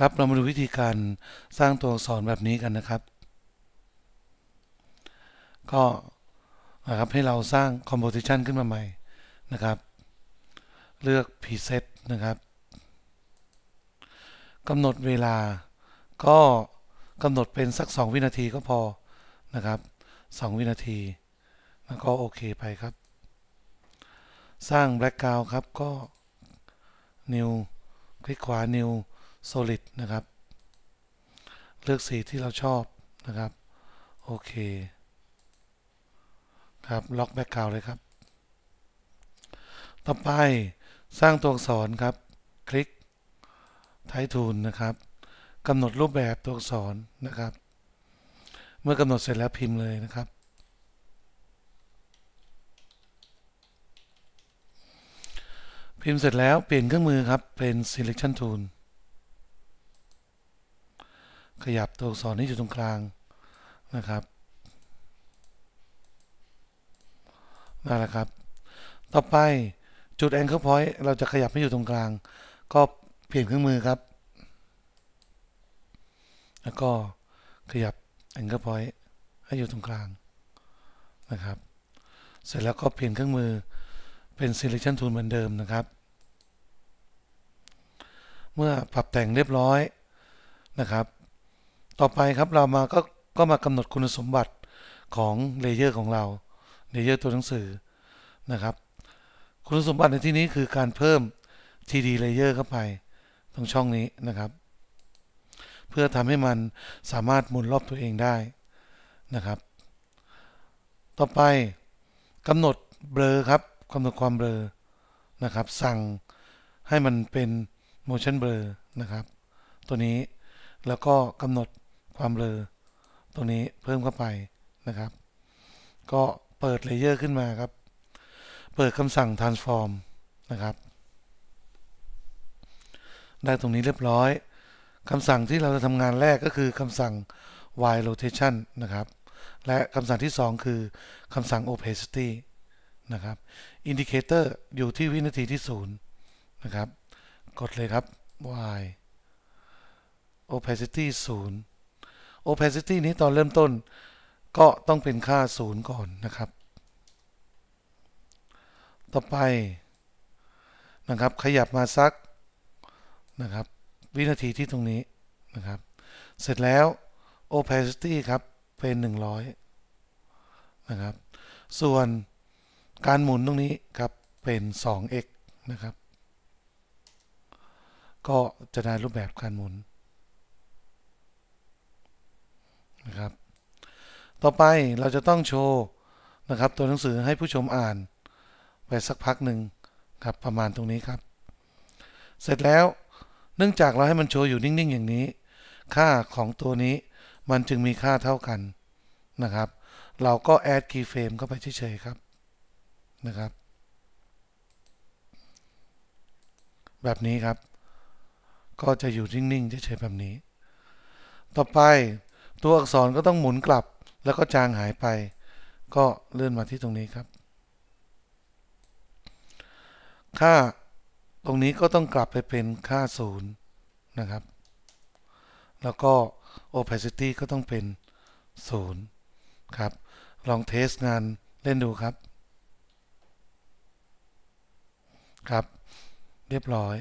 ครับ เรามาดูวิธีการสร้างตัวอักษรแบบนี้กันนะครับ ก็นะครับ ให้เราสร้าง composition ขึ้นมาใหม่นะครับ เลือก preset นะครับ กำหนดเวลา ก็กำหนดเป็นสัก 2 วินาทีก็พอนะครับ 2 วินาที แล้วก็โอเคไปครับ สร้าง b a c k ก r o u ครับ ก็ new คลิกขวา new solid นะครับ เลือกสีที่เราชอบนะครับ โอเค ครับ ล็อกแบ็กกราวเลยครับ ต่อไปสร้างตัวอักษรครับคลิกไททูลนะครับกำหนดรูปแบบตัวอักษรนะครับ เมื่อกำหนดเสร็จแล้วพิมพ์เลยนะครับ พิมพ์เสร็จแล้วเปลี่ยนเครื่องมือครับ เป็น selection tool ขยับตัวอักษรนี้อยู่ตรงกลางนะครับนั่นแหละครับ ต่อไปจุด anchor point เราจะขยับให้อยู่ตรงกลาง ก็เปลี่ยนเครื่องมือครับ แล้วก็ขยับ anchor point ให้อยู่ตรงกลางนะครับ เสร็จแล้วก็เปลี่ยนเครื่องมือเป็น selection tool เหมือนเดิมนะครับ เมื่อปรับแต่งเรียบร้อยนะครับต่อไปครับเรามาก็ก็มากำหนดคุณสมบัติของเลเยอร์ของเราเลเยอร์ตัวหนังสือนะครับ คุณสมบัติในที่นี้คือการเพิ่ม td layer เข้าไป ตรงช่องนี้นะครับ เพื่อทำให้มันสามารถหมุนรอบตัวเองได้นะครับ ต่อไปกำหนดเบลอครับกำหนดความเบลอนะครับ สั่งให้มันเป็น motion blur นะครับ ตัวนี้แล้วก็กำหนดความเลอตรงนี้เพิ่มเข้าไปนะครับ ก็เปิดเลเยอร์ขึ้นมาครับ เปิดคำสั่ง transform นะครับ ได้ตรงนี้เรียบร้อยคำสั่งที่เราจะทำงานแรกก็คือคำสั่ง y rotation นะครับ และคำสั่งที่ 2 คือคำสั่ง opacity นะครับ indicator อยู่ที่วินาทีที่0นะครับกดเลยครับ y opacity 0 opacity นี้ตอนเริ่มต้นก็ต้องเป็นค่า 0 ก่อนนะครับ ต่อไปนะครับขยับมาสักนะครับวินาทีที่ตรงนี้นะครับเสร็จแล้ว opacity ครับเป็น 100นะครับส่วนการหมุนตรงนี้ครับเป็น 2x นะครับก็จะได้รูปแบบการหมุนนะครับ ต่อไปเราจะต้องโชว์นะครับตัวหนังสือให้ผู้ชมอ่าน ไปสักพักหนึ่งครับประมาณตรงนี้ครับ เสร็จแล้วเนื่องจากเราให้มันโชว์อยู่นิ่งๆอย่างนี้ ค่าของตัวนี้มันจึงมีค่าเท่ากันนะครับ เราก็แอดคีย์เฟรมเข้าไปเฉยๆครับนะครับ แบบนี้ครับ ก็จะอยู่นิ่งๆเฉยๆแบบนี้ ต่อไปตัวอักษรก็ต้องหมุนกลับแล้วก็จางหายไป ก็เลื่อนมาที่ตรงนี้ครับ ค่าตรงนี้ก็ต้องกลับไปเป็นค่าศูนย์นะครับ แล้วก็ opacity ก็ต้องเป็นศูนย์ครับ ลองเทสงานเล่นดูครับ ครับเรียบร้อย